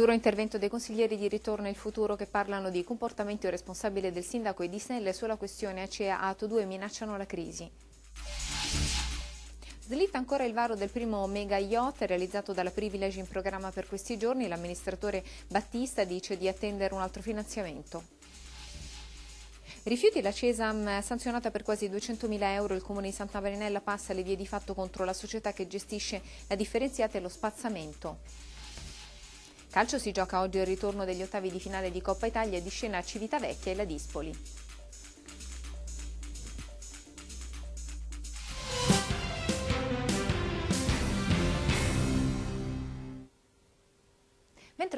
Duro intervento dei consiglieri di Ritorno il Futuro che parlano di comportamento irresponsabile del sindaco e di Snelle sulla questione ACEA Ato 2 minacciano la crisi. Slitta ancora il varo del primo mega yacht realizzato dalla Privilege in programma per questi giorni. L'amministratore Battista dice di attendere un altro finanziamento. Rifiuti la Cesam sanzionata per quasi 200.000 euro. Il comune di Santa Marinella passa le vie di fatto contro la società che gestisce la differenziata e lo spazzamento. Calcio si gioca oggi il ritorno degli ottavi di finale di Coppa Italia di scena a Civitavecchia e la Dispoli.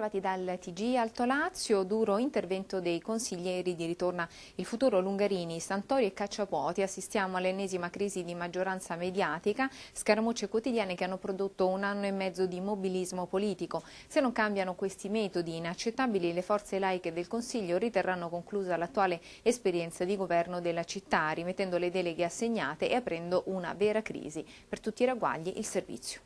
osservati dal TG Alto Lazio, duro intervento dei consiglieri di ritorno il futuro Lungarini, Santori e Cacciapuoti. Assistiamo all'ennesima crisi di maggioranza mediatica, scaramucce quotidiane che hanno prodotto un anno e mezzo di mobilismo politico. Se non cambiano questi metodi inaccettabili, le forze laiche del Consiglio riterranno conclusa l'attuale esperienza di governo della città, rimettendo le deleghe assegnate e aprendo una vera crisi. Per tutti i ragguagli il servizio.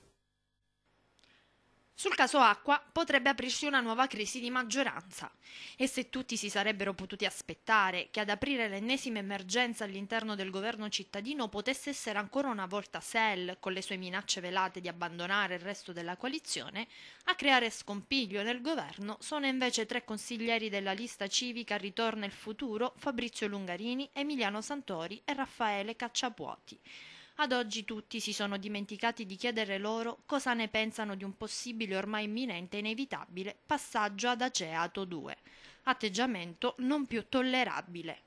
Sul caso acqua potrebbe aprirsi una nuova crisi di maggioranza e se tutti si sarebbero potuti aspettare che ad aprire l'ennesima emergenza all'interno del governo cittadino potesse essere ancora una volta Sel con le sue minacce velate di abbandonare il resto della coalizione, a creare scompiglio nel governo sono invece tre consiglieri della lista civica Ritorna il futuro Fabrizio Lungarini, Emiliano Santori e Raffaele Cacciapuoti ad oggi tutti si sono dimenticati di chiedere loro cosa ne pensano di un possibile ormai imminente e inevitabile passaggio ad Aceato 2, atteggiamento non più tollerabile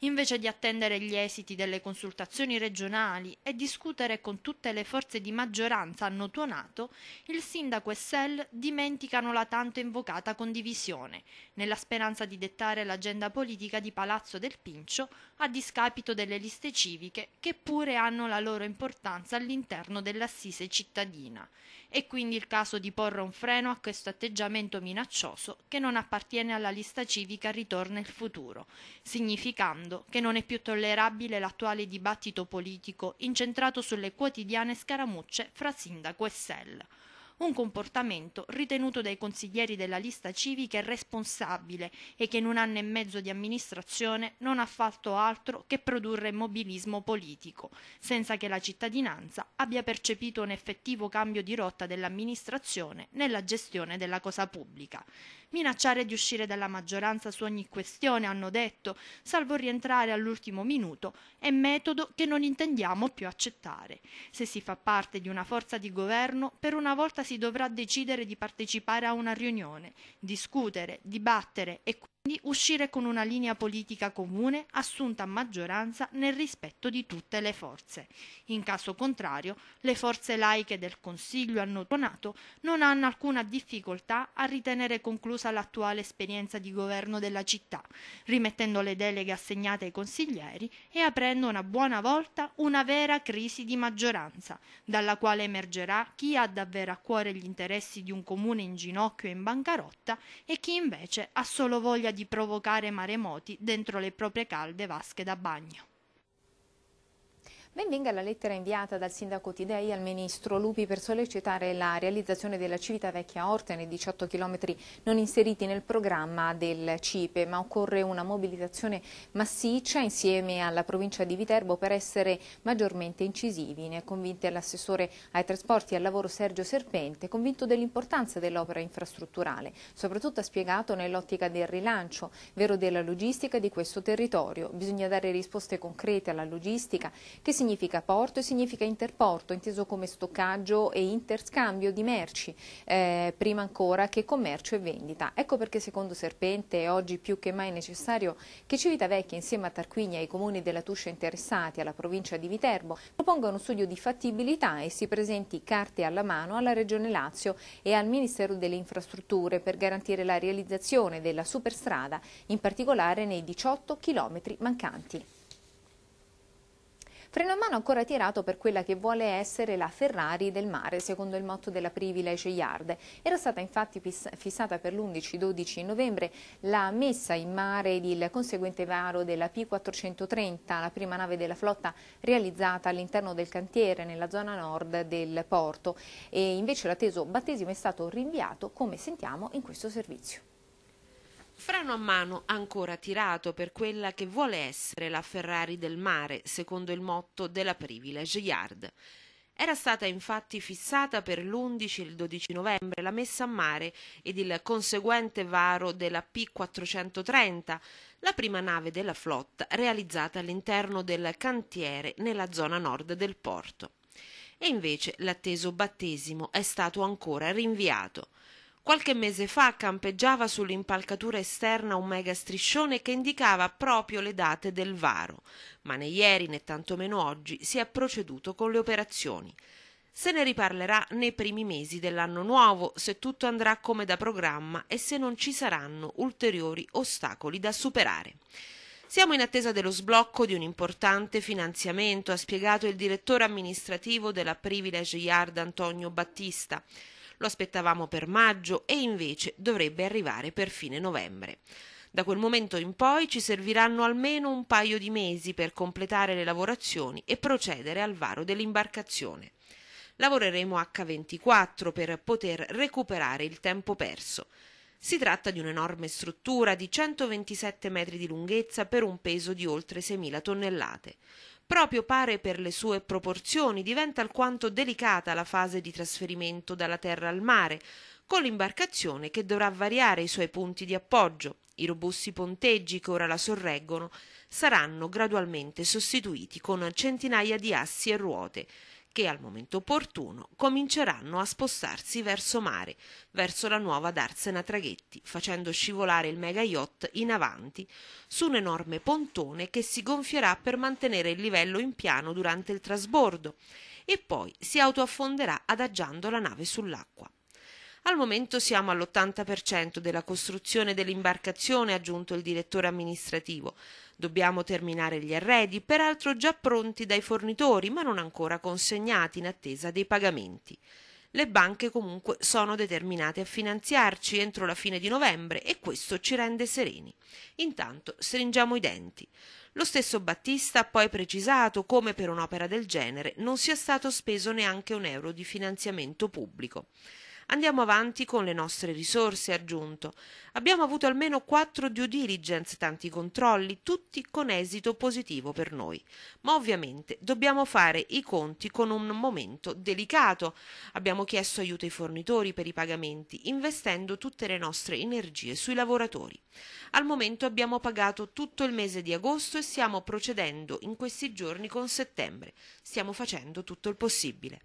invece di attendere gli esiti delle consultazioni regionali e discutere con tutte le forze di maggioranza hanno tuonato, il sindaco e Sell dimenticano la tanto invocata condivisione, nella speranza di dettare l'agenda politica di Palazzo del Pincio a discapito delle liste civiche che pure hanno la loro importanza all'interno dell'assise cittadina. È quindi il caso di porre un freno a questo atteggiamento minaccioso che non appartiene alla lista civica Ritorna il futuro, significando notando che non è più tollerabile l'attuale dibattito politico incentrato sulle quotidiane scaramucce fra sindaco e SEL un comportamento ritenuto dai consiglieri della lista civica irresponsabile e che in un anno e mezzo di amministrazione non ha fatto altro che produrre mobilismo politico, senza che la cittadinanza abbia percepito un effettivo cambio di rotta dell'amministrazione nella gestione della cosa pubblica. Minacciare di uscire dalla maggioranza su ogni questione, hanno detto, salvo rientrare all'ultimo minuto, è metodo che non intendiamo più accettare. Se si fa parte di una forza di governo, per una volta si si dovrà decidere di partecipare a una riunione, discutere, dibattere e quindi uscire con una linea politica comune assunta a maggioranza nel rispetto di tutte le forze. In caso contrario, le forze laiche del Consiglio hanno donato non hanno alcuna difficoltà a ritenere conclusa l'attuale esperienza di governo della città, rimettendo le deleghe assegnate ai consiglieri e aprendo una buona volta una vera crisi di maggioranza, dalla quale emergerà chi ha davvero a cuore gli interessi di un comune in ginocchio e in bancarotta e chi invece ha solo voglia di provocare maremoti dentro le proprie calde vasche da bagno Benvenga la lettera inviata dal sindaco Tidei al ministro Lupi per sollecitare la realizzazione della Civitavecchia nei 18 chilometri non inseriti nel programma del CIPE, ma occorre una mobilitazione massiccia insieme alla provincia di Viterbo per essere maggiormente incisivi. Ne è convinto l'assessore ai trasporti e al lavoro Sergio Serpente, convinto dell'importanza dell'opera infrastrutturale, soprattutto ha spiegato nell'ottica del rilancio, vero della logistica di questo territorio. Bisogna dare risposte concrete alla logistica che si significa porto e significa interporto, inteso come stoccaggio e interscambio di merci, eh, prima ancora che commercio e vendita. Ecco perché secondo Serpente è oggi più che mai necessario che Civitavecchia insieme a Tarquinia e i comuni della Tuscia interessati alla provincia di Viterbo proponga uno studio di fattibilità e si presenti carte alla mano alla Regione Lazio e al Ministero delle Infrastrutture per garantire la realizzazione della superstrada, in particolare nei 18 chilometri mancanti. Freno a mano ancora tirato per quella che vuole essere la Ferrari del mare, secondo il motto della Privilege Yard. Era stata infatti fissata per l'11-12 novembre la messa in mare ed il conseguente varo della P430, la prima nave della flotta realizzata all'interno del cantiere nella zona nord del porto. E invece l'atteso battesimo è stato rinviato, come sentiamo in questo servizio. Frano a mano ancora tirato per quella che vuole essere la Ferrari del mare, secondo il motto della Privilege Yard. Era stata infatti fissata per l'11 e il 12 novembre la messa a mare ed il conseguente varo della P430, la prima nave della flotta realizzata all'interno del cantiere nella zona nord del porto. E invece l'atteso battesimo è stato ancora rinviato. Qualche mese fa campeggiava sull'impalcatura esterna un mega striscione che indicava proprio le date del varo, ma né ieri né tantomeno oggi si è proceduto con le operazioni. Se ne riparlerà nei primi mesi dell'anno nuovo, se tutto andrà come da programma e se non ci saranno ulteriori ostacoli da superare. Siamo in attesa dello sblocco di un importante finanziamento, ha spiegato il direttore amministrativo della Privilege Yard Antonio Battista. Lo aspettavamo per maggio e invece dovrebbe arrivare per fine novembre. Da quel momento in poi ci serviranno almeno un paio di mesi per completare le lavorazioni e procedere al varo dell'imbarcazione. Lavoreremo H24 per poter recuperare il tempo perso. Si tratta di un'enorme struttura di 127 metri di lunghezza per un peso di oltre 6.000 tonnellate proprio pare per le sue proporzioni, diventa alquanto delicata la fase di trasferimento dalla terra al mare, con l'imbarcazione che dovrà variare i suoi punti di appoggio. I robusti ponteggi che ora la sorreggono saranno gradualmente sostituiti con centinaia di assi e ruote, che al momento opportuno cominceranno a spostarsi verso mare, verso la nuova Darsena Traghetti, facendo scivolare il mega yacht in avanti su un enorme pontone che si gonfierà per mantenere il livello in piano durante il trasbordo e poi si autoaffonderà adagiando la nave sull'acqua. Al momento siamo all'80% della costruzione dell'imbarcazione, ha aggiunto il direttore amministrativo, Dobbiamo terminare gli arredi, peraltro già pronti dai fornitori, ma non ancora consegnati in attesa dei pagamenti. Le banche comunque sono determinate a finanziarci entro la fine di novembre e questo ci rende sereni. Intanto stringiamo i denti. Lo stesso Battista ha poi precisato come per un'opera del genere non sia stato speso neanche un euro di finanziamento pubblico. Andiamo avanti con le nostre risorse, ha aggiunto. Abbiamo avuto almeno quattro due diligence, tanti controlli, tutti con esito positivo per noi. Ma ovviamente dobbiamo fare i conti con un momento delicato. Abbiamo chiesto aiuto ai fornitori per i pagamenti, investendo tutte le nostre energie sui lavoratori. Al momento abbiamo pagato tutto il mese di agosto e stiamo procedendo in questi giorni con settembre. Stiamo facendo tutto il possibile.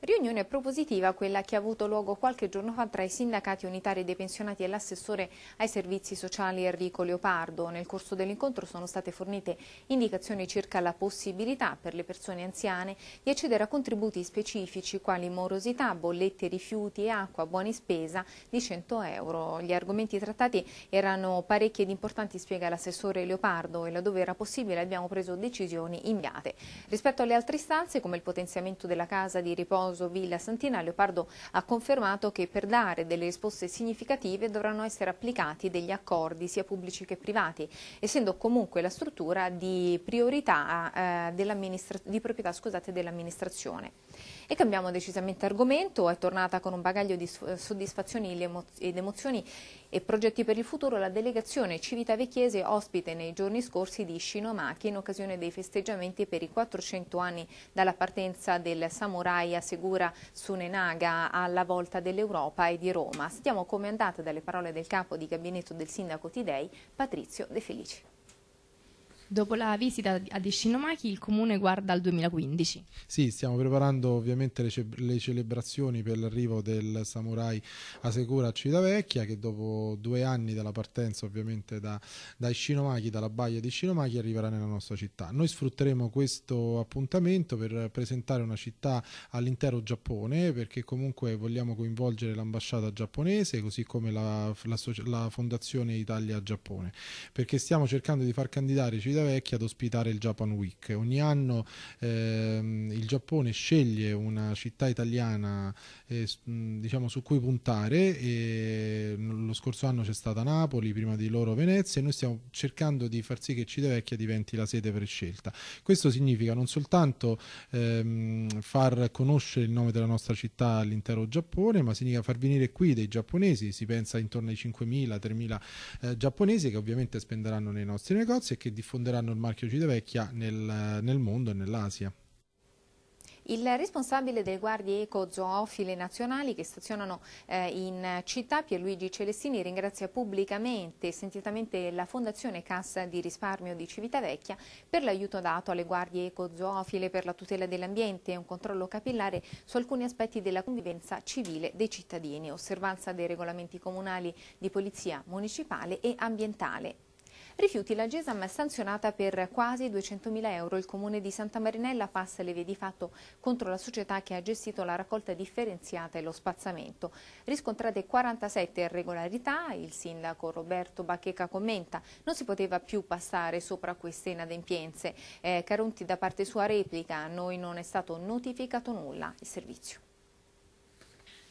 Riunione propositiva quella che ha avuto luogo qualche giorno fa tra i sindacati unitari dei pensionati e l'assessore ai servizi sociali Enrico Leopardo. Nel corso dell'incontro sono state fornite indicazioni circa la possibilità per le persone anziane di accedere a contributi specifici quali morosità, bollette, rifiuti e acqua, buoni spesa di 100 euro. Gli argomenti trattati erano parecchi ed importanti, spiega l'assessore Leopardo, e laddove era possibile abbiamo preso decisioni immediate. Rispetto alle altre istanze, come il potenziamento della casa di ripartizione, Ciposo Villa Santina, Leopardo ha confermato che per dare delle risposte significative dovranno essere applicati degli accordi sia pubblici che privati, essendo comunque la struttura di, eh, di proprietà dell'amministrazione. E cambiamo decisamente argomento, è tornata con un bagaglio di soddisfazioni ed emozioni e progetti per il futuro la delegazione civitavecchiese ospite nei giorni scorsi di Shinomaki in occasione dei festeggiamenti per i 400 anni dalla partenza del samurai Asegura Sunenaga alla volta dell'Europa e di Roma. Sentiamo come è andata dalle parole del capo di gabinetto del sindaco Tidei, Patrizio De Felici. Dopo la visita a Discinomaki il comune guarda al 2015. Sì, stiamo preparando ovviamente le, ce le celebrazioni per l'arrivo del samurai Asecura a Civitavecchia che dopo due anni dalla partenza ovviamente da, da Ishinomaki, dalla baia di Ishinomaki arriverà nella nostra città. Noi sfrutteremo questo appuntamento per presentare una città all'intero Giappone perché comunque vogliamo coinvolgere l'ambasciata giapponese così come la, la, la Fondazione Italia-Giappone perché stiamo cercando di far candidare Civitavecchia Vecchia ad ospitare il Japan Week. Ogni anno ehm, il Giappone sceglie una città italiana eh, diciamo, su cui puntare e lo scorso anno c'è stata Napoli, prima di loro Venezia e noi stiamo cercando di far sì che Vecchia diventi la sede prescelta. Questo significa non soltanto ehm, far conoscere il nome della nostra città all'intero Giappone, ma significa far venire qui dei giapponesi, si pensa intorno ai 5.000-3.000 eh, giapponesi che ovviamente spenderanno nei nostri negozi e che diffonderanno venderanno il marchio Civitavecchia nel, nel mondo e nell'Asia. Il responsabile delle guardie eco-zoofile nazionali che stazionano eh, in città, Pierluigi Celestini, ringrazia pubblicamente e sentitamente la Fondazione Cassa di Risparmio di Civitavecchia per l'aiuto dato alle guardie eco-zoofile per la tutela dell'ambiente e un controllo capillare su alcuni aspetti della convivenza civile dei cittadini, osservanza dei regolamenti comunali di polizia municipale e ambientale. Rifiuti la Gesam è sanzionata per quasi 200.000 euro. Il comune di Santa Marinella passa le vie di fatto contro la società che ha gestito la raccolta differenziata e lo spazzamento. Riscontrate 47 irregolarità, il sindaco Roberto Baccheca commenta, non si poteva più passare sopra queste inadempienze. Eh, Caronti da parte sua replica, a noi non è stato notificato nulla il servizio.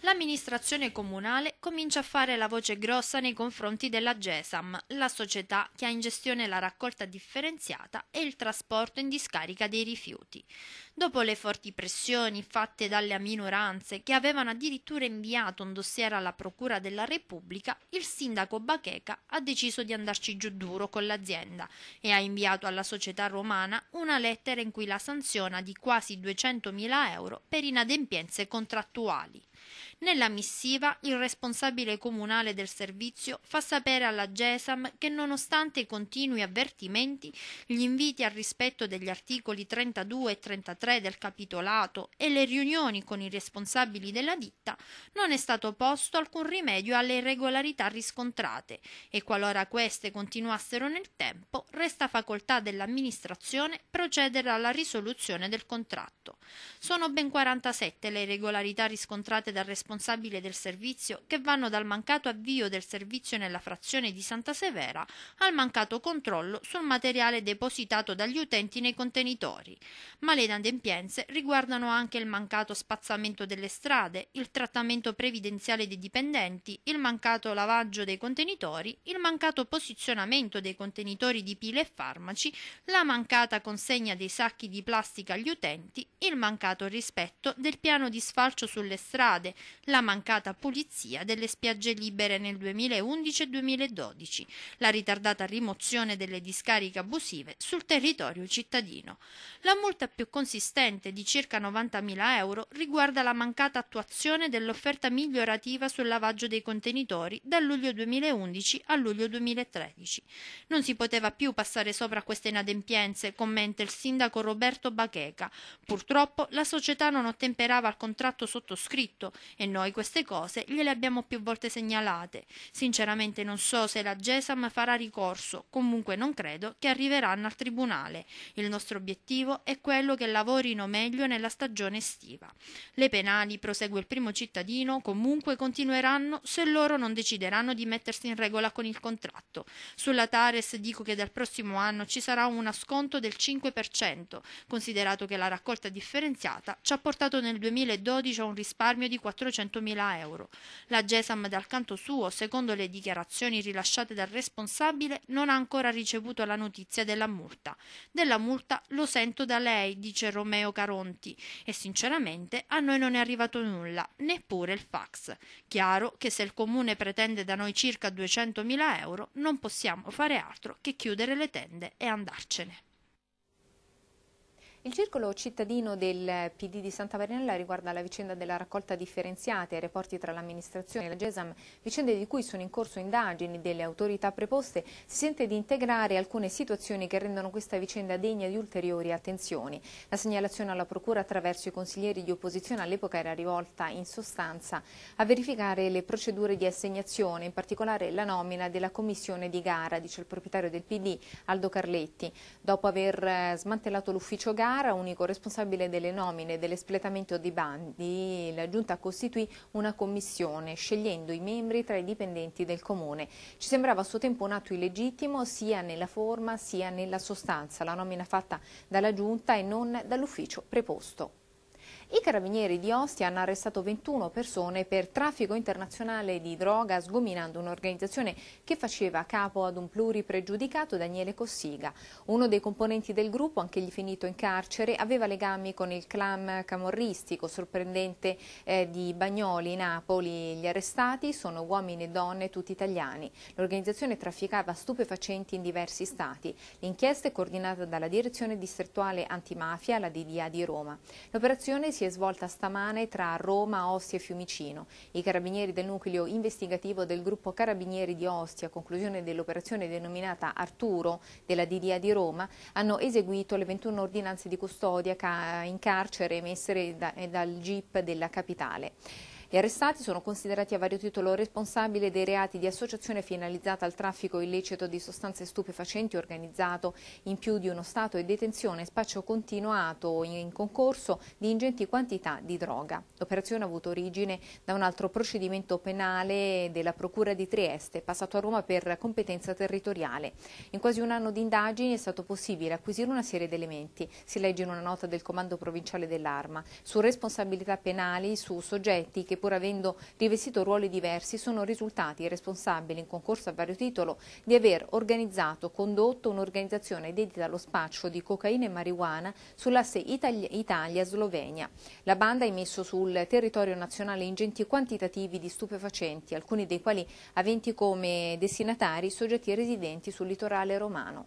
L'amministrazione comunale comincia a fare la voce grossa nei confronti della GESAM, la società che ha in gestione la raccolta differenziata e il trasporto in discarica dei rifiuti. Dopo le forti pressioni fatte dalle minoranze che avevano addirittura inviato un dossier alla Procura della Repubblica, il sindaco Bacheca ha deciso di andarci giù duro con l'azienda e ha inviato alla società romana una lettera in cui la sanziona di quasi 200.000 euro per inadempienze contrattuali. Nella missiva il responsabile comunale del servizio fa sapere alla GESAM che nonostante i continui avvertimenti, gli inviti al rispetto degli articoli 32 e 33 del capitolato e le riunioni con i responsabili della ditta, non è stato posto alcun rimedio alle irregolarità riscontrate e qualora queste continuassero nel tempo, resta facoltà dell'amministrazione procedere alla risoluzione del contratto. Sono ben 47 le irregolarità riscontrate dal responsabile responsabile del servizio che vanno dal mancato avvio del servizio nella frazione di Santa Severa al mancato controllo sul materiale depositato dagli utenti nei contenitori. Ma le inadempienze riguardano anche il mancato spazzamento delle strade, il trattamento previdenziale dei dipendenti, il mancato lavaggio dei contenitori, il mancato posizionamento dei contenitori di pile e farmaci, la mancata consegna dei sacchi di plastica agli utenti, il mancato rispetto del piano di sfalcio sulle strade, la mancata pulizia delle spiagge libere nel 2011 e 2012, la ritardata rimozione delle discariche abusive sul territorio cittadino. La multa più consistente di circa 90.000 euro riguarda la mancata attuazione dell'offerta migliorativa sul lavaggio dei contenitori da luglio 2011 a luglio 2013. Non si poteva più passare sopra queste inadempienze, commenta il sindaco Roberto Bacheca. Purtroppo la società non ottemperava al contratto sottoscritto e non noi queste cose gliele abbiamo più volte segnalate. Sinceramente non so se la GESAM farà ricorso, comunque non credo che arriveranno al tribunale. Il nostro obiettivo è quello che lavorino meglio nella stagione estiva. Le penali, prosegue il primo cittadino, comunque continueranno se loro non decideranno di mettersi in regola con il contratto. Sulla Tares dico che dal prossimo anno ci sarà uno sconto del 5%, considerato che la raccolta differenziata ci ha portato nel 2012 a un risparmio di 400 400.000 euro. La Gesam, dal canto suo, secondo le dichiarazioni rilasciate dal responsabile, non ha ancora ricevuto la notizia della multa. Della multa lo sento da lei, dice Romeo Caronti, e sinceramente a noi non è arrivato nulla, neppure il fax. Chiaro che se il comune pretende da noi circa 200.000 euro, non possiamo fare altro che chiudere le tende e andarcene. Il circolo cittadino del PD di Santa Marinella riguarda la vicenda della raccolta differenziata e i rapporti tra l'amministrazione e la GESAM, vicende di cui sono in corso indagini delle autorità preposte, si sente di integrare alcune situazioni che rendono questa vicenda degna di ulteriori attenzioni. La segnalazione alla Procura attraverso i consiglieri di opposizione all'epoca era rivolta in sostanza a verificare le procedure di assegnazione, in particolare la nomina della commissione di gara, dice il proprietario del PD Aldo Carletti. Dopo aver eh, smantellato l'ufficio gara, Carrara, unico responsabile delle nomine e dell'espletamento dei bandi, la Giunta costituì una commissione scegliendo i membri tra i dipendenti del Comune. Ci sembrava a suo tempo un atto illegittimo sia nella forma sia nella sostanza, la nomina fatta dalla Giunta e non dall'ufficio preposto. I carabinieri di Ostia hanno arrestato 21 persone per traffico internazionale di droga sgominando un'organizzazione che faceva capo ad un pluripregiudicato Daniele Cossiga. Uno dei componenti del gruppo, anch'egli finito in carcere, aveva legami con il clan camorristico sorprendente eh, di Bagnoli, Napoli. Gli arrestati sono uomini e donne, tutti italiani. L'organizzazione trafficava stupefacenti in diversi stati. L'inchiesta è coordinata dalla Direzione Distrettuale Antimafia, la DDA di Roma. L'operazione si si è svolta stamane tra Roma, Ostia e Fiumicino. I carabinieri del nucleo investigativo del gruppo Carabinieri di Ostia, a conclusione dell'operazione denominata Arturo della DDA di Roma, hanno eseguito le 21 ordinanze di custodia in carcere emesse dal GIP della capitale. Gli arrestati sono considerati a vario titolo responsabili dei reati di associazione finalizzata al traffico illecito di sostanze stupefacenti organizzato in più di uno Stato e detenzione spaccio continuato in concorso di ingenti quantità di droga. L'operazione ha avuto origine da un altro procedimento penale della Procura di Trieste, passato a Roma per competenza territoriale. In quasi un anno di indagini è stato possibile acquisire una serie di elementi, si legge in una nota del Comando Provinciale dell'Arma, su responsabilità penali su soggetti che pur avendo rivestito ruoli diversi, sono risultati responsabili in concorso a vario titolo di aver organizzato, condotto un'organizzazione dedita allo spaccio di cocaina e marijuana sull'asse Italia-Slovenia. La banda ha emesso sul territorio nazionale ingenti quantitativi di stupefacenti, alcuni dei quali aventi come destinatari soggetti residenti sul litorale romano.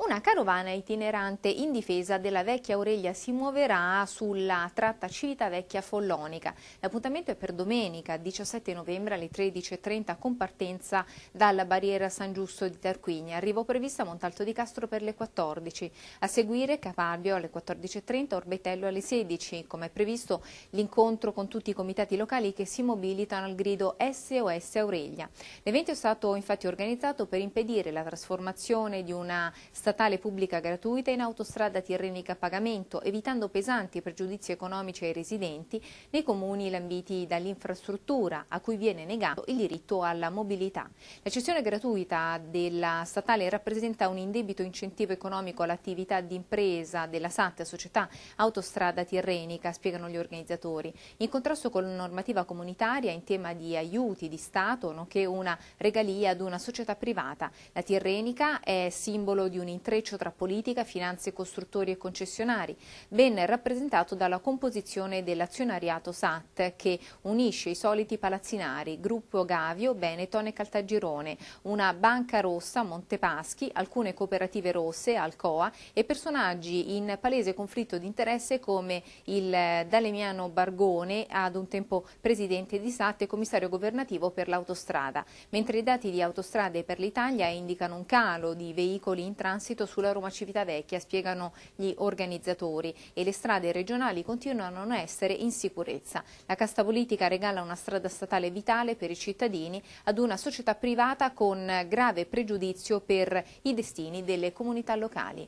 Una carovana itinerante in difesa della vecchia Aurelia si muoverà sulla tratta Civitavecchia Follonica. L'appuntamento è per domenica 17 novembre alle 13.30 con partenza dalla barriera San Giusto di Tarquini. Arrivo prevista a Montalto di Castro per le 14. A seguire Cavaglio alle 14.30, Orbetello alle 16. Come è previsto l'incontro con tutti i comitati locali che si mobilitano al grido SOS Aurelia. L'evento è stato infatti organizzato per impedire la trasformazione di una strada statale pubblica gratuita in autostrada tirrenica a pagamento, evitando pesanti pregiudizi economici ai residenti nei comuni lambiti dall'infrastruttura, a cui viene negato il diritto alla mobilità. La cessione gratuita della statale rappresenta un indebito incentivo economico all'attività di impresa della SAT, Società Autostrada Tirrenica, spiegano gli organizzatori, in contrasto con la normativa comunitaria in tema di aiuti di Stato, nonché una regalia ad una società privata. La Tirrenica è simbolo di un intreccio tra politica, finanze, costruttori e concessionari, ben rappresentato dalla composizione dell'azionariato SAT che unisce i soliti palazzinari, Gruppo Gavio, Benetton e Caltagirone, una banca rossa, Montepaschi, alcune cooperative rosse, Alcoa e personaggi in palese conflitto di interesse come il Dalemiano Bargone, ad un tempo presidente di SAT e commissario governativo per l'autostrada, mentre i dati di autostrade per l'Italia indicano un calo di veicoli in transito transito sulla Roma Civitavecchia, spiegano gli organizzatori, e le strade regionali continuano a non essere in sicurezza. La casta politica regala una strada statale vitale per i cittadini ad una società privata con grave pregiudizio per i destini delle comunità locali.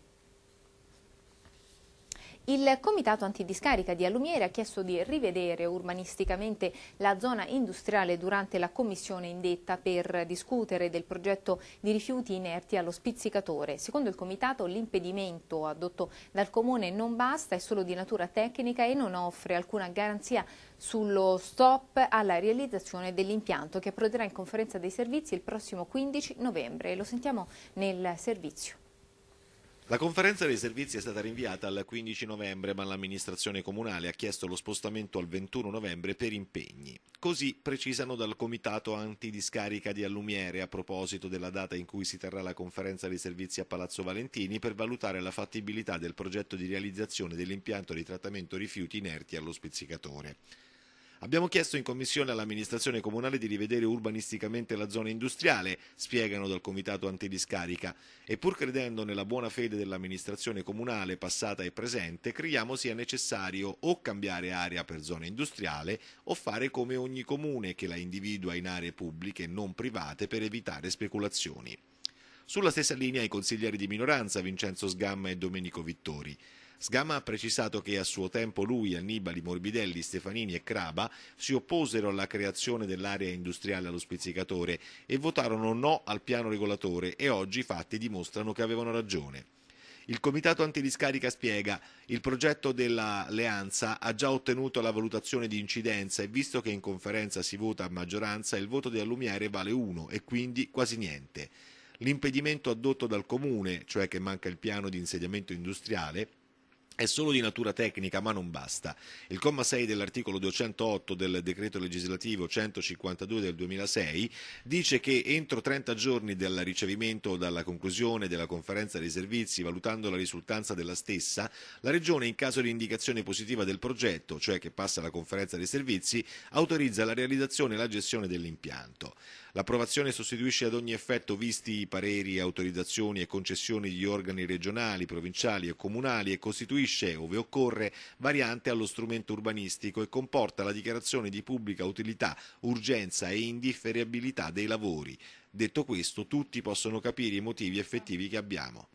Il Comitato Antidiscarica di Allumiere ha chiesto di rivedere urbanisticamente la zona industriale durante la commissione indetta per discutere del progetto di rifiuti inerti allo spizzicatore. Secondo il Comitato l'impedimento adotto dal Comune non basta, è solo di natura tecnica e non offre alcuna garanzia sullo stop alla realizzazione dell'impianto che approderà in conferenza dei servizi il prossimo 15 novembre. Lo sentiamo nel servizio. La conferenza dei servizi è stata rinviata al 15 novembre, ma l'amministrazione comunale ha chiesto lo spostamento al 21 novembre per impegni. Così precisano dal Comitato Antidiscarica di Allumiere a proposito della data in cui si terrà la conferenza dei servizi a Palazzo Valentini per valutare la fattibilità del progetto di realizzazione dell'impianto di trattamento rifiuti inerti allo spizzicatore. Abbiamo chiesto in commissione all'amministrazione comunale di rivedere urbanisticamente la zona industriale, spiegano dal comitato antidiscarica, e pur credendo nella buona fede dell'amministrazione comunale passata e presente, crediamo sia necessario o cambiare area per zona industriale o fare come ogni comune che la individua in aree pubbliche e non private per evitare speculazioni. Sulla stessa linea i consiglieri di minoranza Vincenzo Sgamma e Domenico Vittori. Sgama ha precisato che a suo tempo lui, Annibali, Morbidelli, Stefanini e Craba si opposero alla creazione dell'area industriale allo spizzicatore e votarono no al piano regolatore e oggi i fatti dimostrano che avevano ragione. Il Comitato antidiscarica spiega il progetto dell'alleanza ha già ottenuto la valutazione di incidenza e visto che in conferenza si vota a maggioranza il voto di Allumiere vale 1 e quindi quasi niente. L'impedimento addotto dal comune, cioè che manca il piano di insediamento industriale, è solo di natura tecnica, ma non basta. Il comma 6 dell'articolo 208 del decreto legislativo 152 del 2006 dice che entro 30 giorni dal ricevimento o dalla conclusione della conferenza dei servizi, valutando la risultanza della stessa, la Regione, in caso di indicazione positiva del progetto, cioè che passa alla conferenza dei servizi, autorizza la realizzazione e la gestione dell'impianto. L'approvazione sostituisce ad ogni effetto visti i pareri, autorizzazioni e concessioni di organi regionali, provinciali e comunali e costituisce costituisce, ove occorre, variante allo strumento urbanistico e comporta la dichiarazione di pubblica utilità, urgenza e indifferibilità dei lavori. Detto questo, tutti possono capire i motivi effettivi che abbiamo.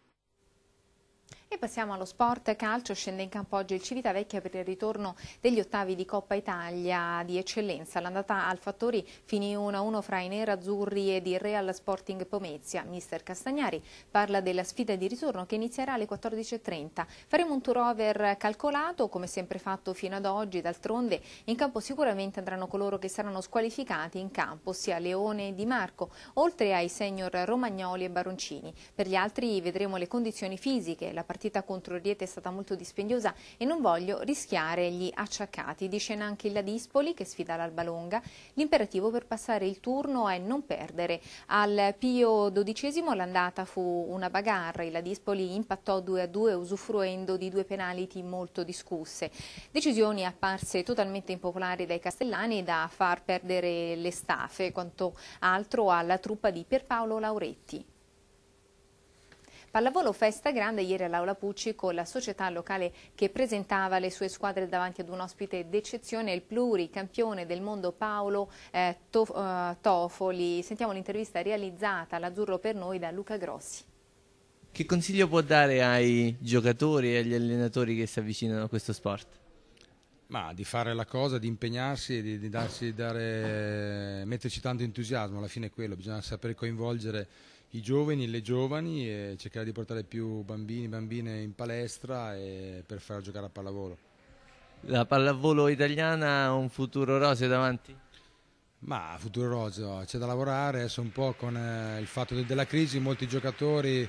E passiamo allo sport calcio, scende in campo oggi il Civitavecchia per il ritorno degli ottavi di Coppa Italia di eccellenza. L'andata al Fattori finì 1-1 fra i nerazzurri ed il Real Sporting Pomezia. Mister Castagnari parla della sfida di ritorno che inizierà alle 14.30. Faremo un tour over calcolato, come sempre fatto fino ad oggi, d'altronde in campo sicuramente andranno coloro che saranno squalificati in campo, sia Leone e Di Marco, oltre ai senior Romagnoli e Baroncini. Per gli altri vedremo le condizioni fisiche, la partita partita contro il Riete è stata molto dispendiosa e non voglio rischiare gli acciaccati. Di scena anche il Ladispoli che sfida l'Albalonga. L'imperativo per passare il turno è non perdere. Al Pio XII l'andata fu una bagarre. Il Ladispoli impattò 2-2 usufruendo di due penality molto discusse. Decisioni apparse totalmente impopolari dai castellani da far perdere le staffe, quanto altro alla truppa di Pierpaolo Lauretti. Pallavolo festa grande ieri all'Aula Pucci con la società locale che presentava le sue squadre davanti ad un ospite d'eccezione, il pluricampione del mondo Paolo eh, Tof uh, eh, Tofoli. Sentiamo l'intervista realizzata all'Azzurro per noi da Luca Grossi. Che consiglio può dare ai giocatori e agli allenatori che si avvicinano a questo sport? Ma di fare la cosa, di impegnarsi, di, di darsi, dare, metterci tanto entusiasmo, alla fine è quello, bisogna sapere coinvolgere i giovani, e le giovani e cercare di portare più bambini e bambine in palestra per far giocare a pallavolo. La pallavolo italiana ha un futuro roseo davanti? Ma futuro roseo, c'è da lavorare adesso un po' con eh, il fatto de della crisi, molti giocatori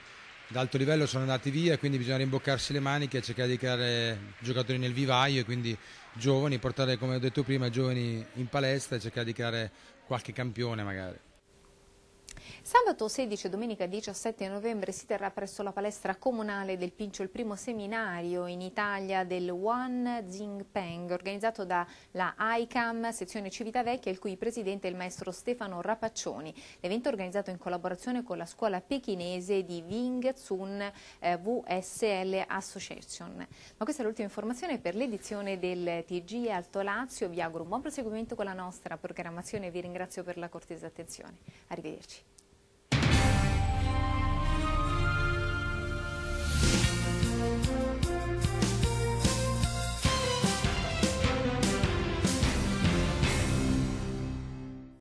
d'alto livello sono andati via, quindi bisogna rimboccarsi le maniche e cercare di creare giocatori nel vivaio e quindi giovani, portare come ho detto prima giovani in palestra e cercare di creare qualche campione magari. Sabato 16 e domenica 17 novembre si terrà presso la palestra comunale del Pincio il primo seminario in Italia del One Zingpeng, organizzato dalla ICAM, sezione Civitavecchia, il cui presidente è il maestro Stefano Rapaccioni. L'evento è organizzato in collaborazione con la scuola pechinese di Wing Tsun eh, VSL Association. Ma questa è l'ultima informazione per l'edizione del TG Alto Lazio. Vi auguro un buon proseguimento con la nostra programmazione e vi ringrazio per la cortesa attenzione. Arrivederci. Thank you.